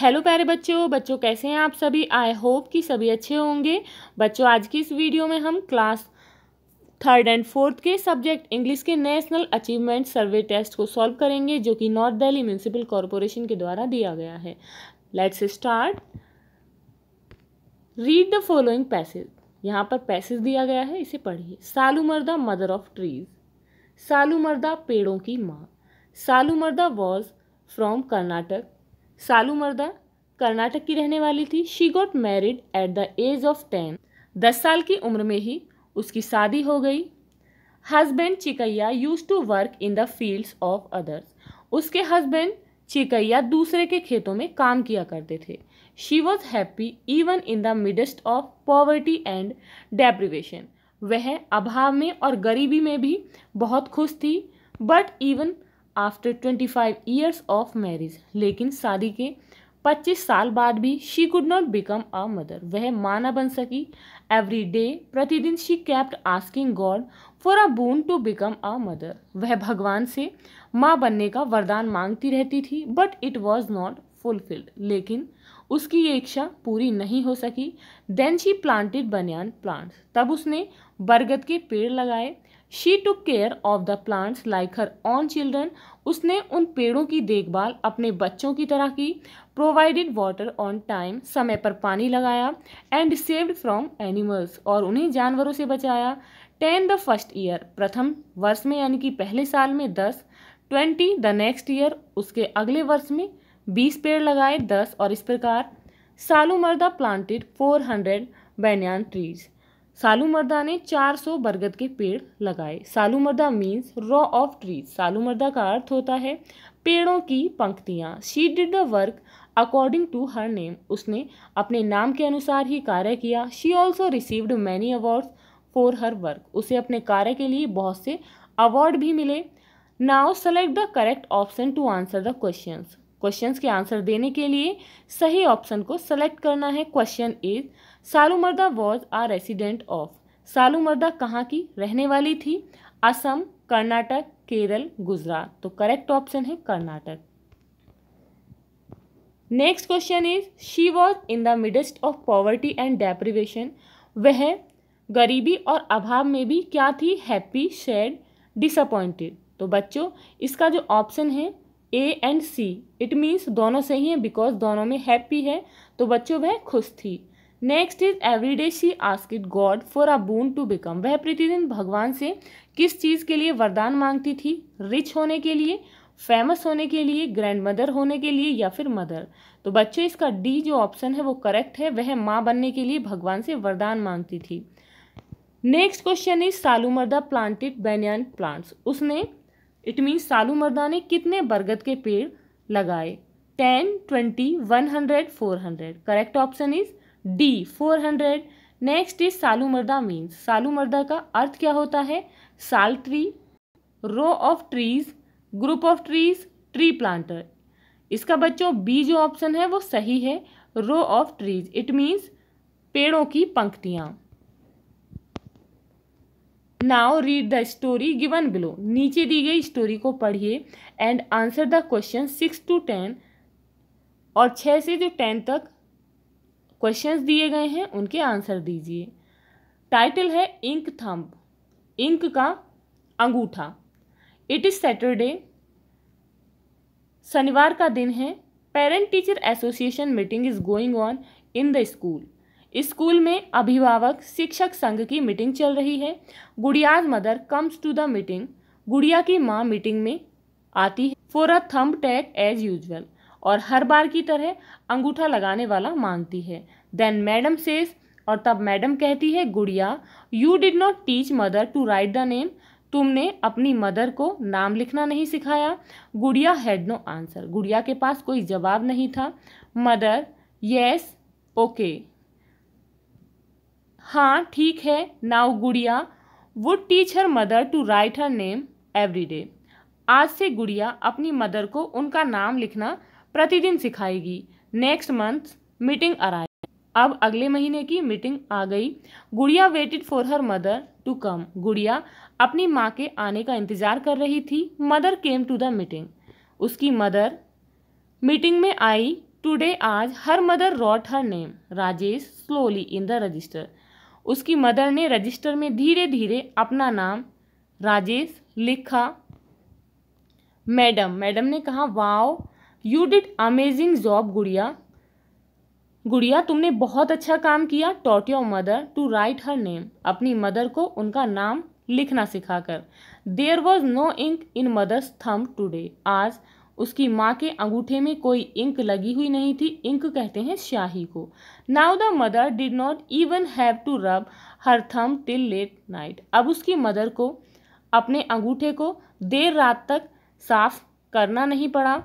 Hello प्यारे बच्चों बच्चों कैसे हैं आप सभी आई होप कि सभी अच्छे होंगे बच्चों आज की इस वीडियो में हम क्लास थर्ड एंड फोर्थ के सब्जेक्ट इंग्लिश के नेशनल अचीवमेंट सर्वे टेस्ट को सॉल्व करेंगे जो कि नॉर्थ दिल्ली म्यूनसिपल कॉरपोरेशन के द्वारा दिया गया है let's start read the following passage यहाँ पर पैसेज दिया गया है इसे पढ़िए सालू मर्दा मदर ऑफ ट्रीज सालू मर्दा पेड़ों की माँ सालू मर्दा वॉज फ्रॉम कर्नाटक सालू मर्दा कर्नाटक की रहने वाली थी she got married at the age of ten दस साल की उम्र में ही उसकी शादी हो गई husband Chikkaiah use to work in the fields of others उसके हस्बैंड चिकैया दूसरे के खेतों में काम किया करते थे she was happy even in the midst of poverty and deprivation वह अभाव में और गरीबी में भी बहुत खुश थी but even after twenty five years of marriage लेकिन शादी के पच्चीस साल बाद भी she could not become a mother वह माँ ना बन सकी एवरी डे प्रतिदिन she kept asking God for a boon to become a mother वह भगवान से माँ बनने का वरदान मांगती रहती थी but it was not fulfilled लेकिन उसकी ये इच्छा पूरी नहीं हो सकी then she planted banyan plants तब उसने बरगद के पेड़ लगाए she took care of the plants like her own children उसने उन पेड़ों की देखभाल अपने बच्चों की तरह की प्रोवाइडेड वाटर ऑन टाइम समय पर पानी लगाया एंड सेव्ड फ्रॉम एनिमल्स और उन्हें जानवरों से बचाया टेन द फर्स्ट ईयर प्रथम वर्ष में यानी कि पहले साल में दस ट्वेंटी द नेक्स्ट ईयर उसके अगले वर्ष में बीस पेड़ लगाए दस और इस प्रकार सालू मर्दा planted four hundred banyan trees सालू मर्दा ने 400 बरगद के पेड़ लगाए सालू मर्दा means row of trees Saalumarada का अर्थ होता है पेड़ों की पंक्तियाँ she did the work according to her name उसने अपने नाम के अनुसार ही कार्य किया she also received many awards for her work उसे अपने कार्य के लिए बहुत से अवार्ड भी मिले now select the correct option to answer the question question के आंसर देने के लिए सही ऑप्शन को सेलेक्ट करना है question is Saalumarada was a resident of Saalumarada कहाँ की रहने वाली थी असम कर्नाटक केरल गुजरात तो करेक्ट ऑप्शन है Karnataka next question is she was in the midst of poverty and deprivation वह गरीबी और अभाव में भी क्या थी हैप्पी शेड डिसअपॉइंटेड तो बच्चों इसका जो ऑप्शन है A and C it means दोनों सही है बिकॉज दोनों में हैप्पी है तो बच्चों वह खुश थी next is every day she asked God for a boon to become वह प्रतिदिन भगवान से किस चीज़ के लिए वरदान मांगती थी रिच होने के लिए फेमस होने के लिए ग्रैंड मदर होने के लिए या फिर मदर तो बच्चों इसका डी जो ऑप्शन है वो करेक्ट है वह माँ बनने के लिए भगवान से वरदान मांगती थी नेक्स्ट क्वेश्चन इज सालू मर्दा प्लांटेड बेनियन प्लांट्स उसने इट मीन सालू मर्दा ने कितने बरगद के पेड़ लगाए ten twenty one hundred four hundred correct option is D four hundred next is Salu मर्दा मीन्स सालू मर्दा का अर्थ क्या होता है sal tree row of trees group of trees tree planter इसका बच्चों बी जो ऑप्शन है वो सही है row of trees it means पेड़ों की पंक्तियाँ now read the story given below नीचे दी गई स्टोरी को पढ़िए and answer the question six to ten और छः से जो टेन तक क्वेश्चंस दिए गए हैं उनके आंसर दीजिए टाइटल है इंक थम्ब इंक का अंगूठा इट इज़ सैटरडे शनिवार का दिन है parent teacher association meeting is going on in the school school में अभिभावक शिक्षक संघ की मीटिंग चल रही है Gudiya's mother comes to the meeting Gudiya की माँ मीटिंग में आती है for a thumb tag as usual और हर बार की तरह अंगूठा लगाने वाला मांगती है देन मैडम सेज और तब मैडम कहती है Gudiya you did not teach mother to write the name तुमने अपनी मदर को नाम लिखना नहीं सिखाया गुड़िया हैड नो आंसर गुड़िया के पास कोई जवाब नहीं था मदर यस ओके हाँ ठीक है now Gudiya would teach her mother to write her name every day आज से गुड़िया अपनी मदर को उनका नाम लिखना प्रतिदिन सिखाएगी नेक्स्ट मंथ मीटिंग अराइव अब अगले महीने की मीटिंग आ गई Gudiya waited for her mother to come Gudiya अपनी माँ के आने का इंतज़ार कर रही थी mother came to the meeting उसकी मदर मीटिंग में आई टुडे आज her mother wrote her name Rajesh slowly in the register उसकी मदर ने रजिस्टर में धीरे धीरे अपना नाम राजेश लिखा मैडम मैडम ने कहा wow you did amazing job Gudiya Gudiya तुमने बहुत अच्छा काम किया taught your mother to write her name अपनी मदर को उनका नाम लिखना सिखाकर there was no ink in mother's thumb today आज उसकी माँ के अंगूठे में कोई इंक लगी हुई नहीं थी इंक कहते हैं शाही को now the mother did not even have to rub her थम टिल लेट नाइट अब उसकी मदर को अपने अंगूठे को देर रात तक साफ करना नहीं पड़ा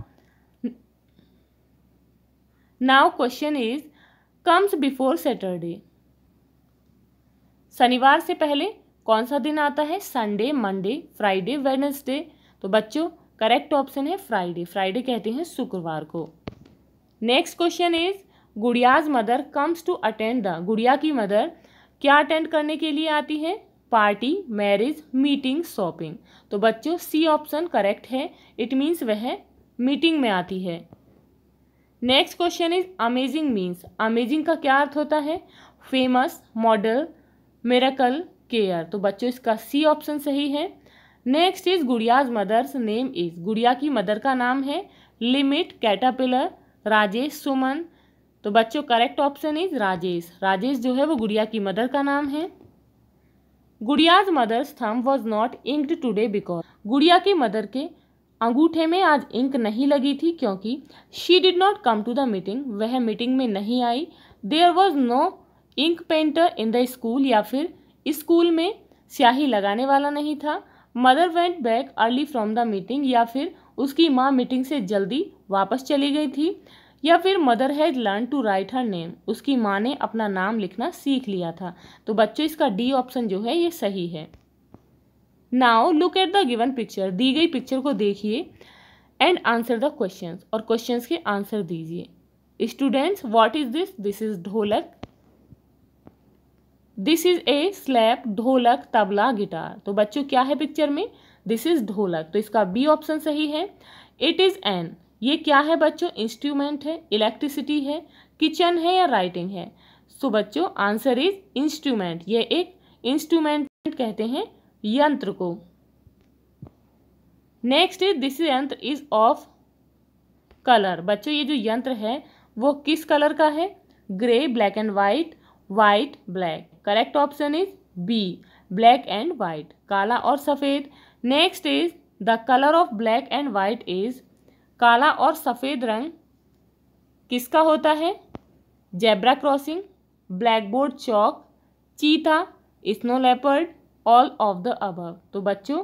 now question is comes before Saturday शनिवार से पहले कौन सा दिन आता है संडे मंडे फ्राइडे वेडनेसडे तो बच्चों करेक्ट ऑप्शन है फ्राइडे फ्राइडे कहते हैं शुक्रवार को next question is Gudiya's mother comes to attend the Gudiya की मदर क्या अटेंड करने के लिए आती है पार्टी मैरिज मीटिंग शॉपिंग तो बच्चों सी ऑप्शन करेक्ट है इट मीन्स वह मीटिंग में आती है next question is amazing means amazing का क्या अर्थ होता है फेमस मॉडल मेरेकल केयर तो बच्चों इसका सी ऑप्शन सही है next is Gudiya's mother's name is Gudiya की मदर का नाम है लिमिट कैटापिलर राजेश सुमन तो बच्चों correct option is Rajesh Rajesh जो है वो गुड़िया की मदर का नाम है Gudiya's mother's thumb was not inked today because Gudiya की मदर के अंगूठे में आज इंक नहीं लगी थी क्योंकि she did not come to the meeting वह मीटिंग में नहीं आई there was no ink painter in the school या फिर स्कूल में स्याही लगाने वाला नहीं था mother went back early from the meeting या फिर उसकी माँ मीटिंग से जल्दी वापस चली गई थी या फिर mother has learn to write her name उसकी माँ ने अपना नाम लिखना सीख लिया था तो बच्चों इसका डी ऑप्शन जो है ये सही है now look at the given picture दी गई पिक्चर को देखिए एंड आंसर द क्वेश्चन और क्वेश्चन के आंसर दीजिए students what is this this is dholak this is a slap dholak tabla guitar तो बच्चों क्या है पिक्चर में दिस इज ढोलक तो इसका बी ऑप्शन सही है इट इज़ एन ये क्या है बच्चों इंस्ट्रूमेंट है इलेक्ट्रिसिटी है किचन है या राइटिंग है सो so, बच्चों आंसर इज इंस्ट्रूमेंट ये एक इंस्ट्रूमेंट कहते हैं यंत्र को next is this yantra is of colour बच्चों ये जो यंत्र है वो किस कलर का है grey black and white white black correct option is B black and white काला और सफ़ेद next is the colour of black and white is काला और सफ़ेद रंग किसका होता है zebra crossing black board chalk cheetah snow leopard all of the above तो बच्चों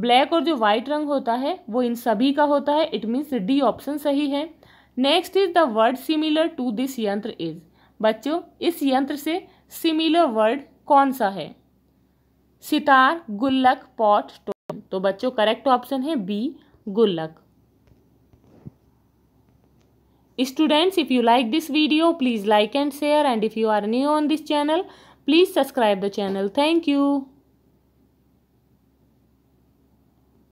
ब्लैक और जो वाइट रंग होता है वो इन सभी का होता है इट मीन्स डी ऑप्शन सही है next is the word similar to this yantra is बच्चों इस यंत्र से सिमिलर वर्ड कौन सा है सितार गुल्लक पॉट टोन तो बच्चों करेक्ट ऑप्शन है बी गुल्लक students if you like this video please like and share and if you are new on this channel Please subscribe the channel. Thank you.